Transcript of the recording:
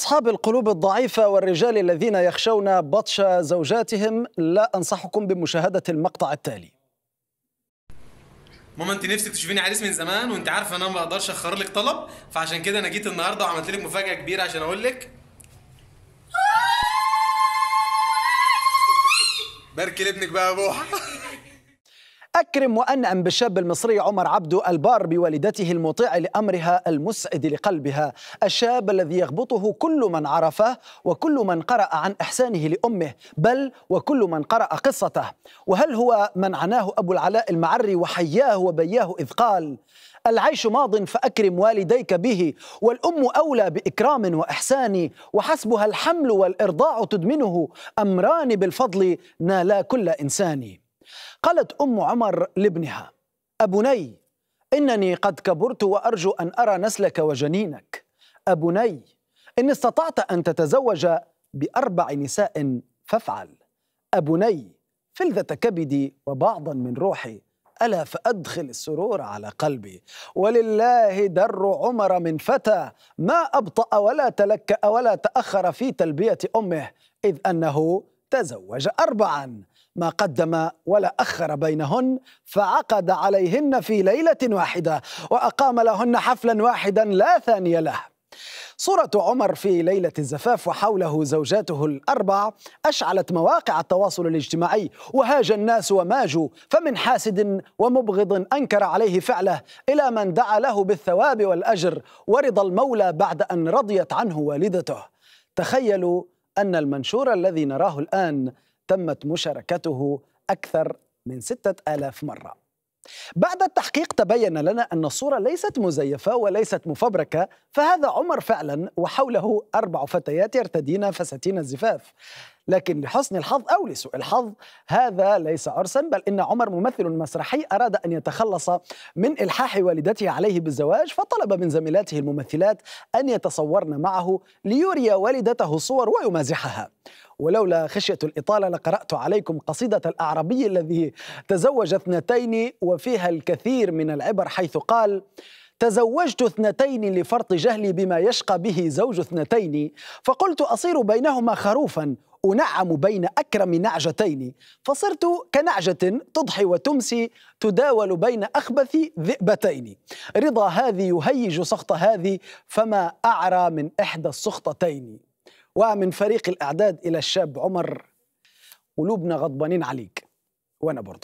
أصحاب القلوب الضعيفة والرجال الذين يخشون بطش زوجاتهم لا أنصحكم بمشاهدة المقطع التالي ماما انت نفسك تشوفيني عريس من زمان وانت عارفه انا ما بقدرش اخر لك طلب فعشان كده انا جيت النهارده وعملت لك مفاجاه كبيره عشان اقول لك بارك لابنك بقى يا ابوها أكرم وأنأم بالشاب المصري عمر عبدو البار بوالدته المطيع لأمرها المسعد لقلبها الشاب الذي يغبطه كل من عرفه وكل من قرأ عن إحسانه لأمه بل وكل من قرأ قصته وهل هو من عناه أبو العلاء المعري وحياه وبياه إذ قال العيش ماض فأكرم والديك به والأم أولى بإكرام وإحسان وحسبها الحمل والإرضاع تدمنه أمران بالفضل نالا كل إنسان قالت أم عمر لابنها أبني إنني قد كبرت وأرجو أن أرى نسلك وجنينك أبني إن استطعت أن تتزوج بأربع نساء فافعل أبني فلذة كبدي وبعضا من روحي ألا فأدخل السرور على قلبي ولله در عمر من فتى ما أبطأ ولا تلكأ ولا تأخر في تلبية أمه إذ أنه تزوج أربعاً ما قدم ولا أخر بينهن فعقد عليهن في ليلة واحدة وأقام لهن حفلا واحدا لا ثاني له صورة عمر في ليلة الزفاف وحوله زوجاته الأربع أشعلت مواقع التواصل الاجتماعي وهاج الناس وماجوا فمن حاسد ومبغض أنكر عليه فعله إلى من دعا له بالثواب والأجر ورضا المولى بعد أن رضيت عنه والدته تخيلوا أن المنشور الذي نراه الآن تمت مشاركته أكثر من ستة آلاف مرة بعد التحقيق تبين لنا أن الصورة ليست مزيفة وليست مفبركة فهذا عمر فعلا وحوله أربع فتيات يرتدين فساتين الزفاف لكن لحسن الحظ أو لسوء الحظ هذا ليس عرسا بل إن عمر ممثل مسرحي أراد أن يتخلص من إلحاح والدته عليه بالزواج فطلب من زميلاته الممثلات أن يتصورن معه ليري والدته صور ويمازحها ولولا خشية الإطالة لقرأت عليكم قصيدة الأعربي الذي تزوج اثنتين وفيها الكثير من العبر حيث قال تزوجت اثنتين لفرط جهلي بما يشقى به زوج اثنتين فقلت أصير بينهما خروفا أنعم بين أكرم نعجتين فصرت كنعجة تضحي وتمسي تداول بين أخبث ذئبتين رضا هذه يهيج سخط هذه فما أعرى من إحدى السخطتين ومن فريق الإعداد إلى الشاب عمر قلوبنا غضبانين عليك وأنا برضه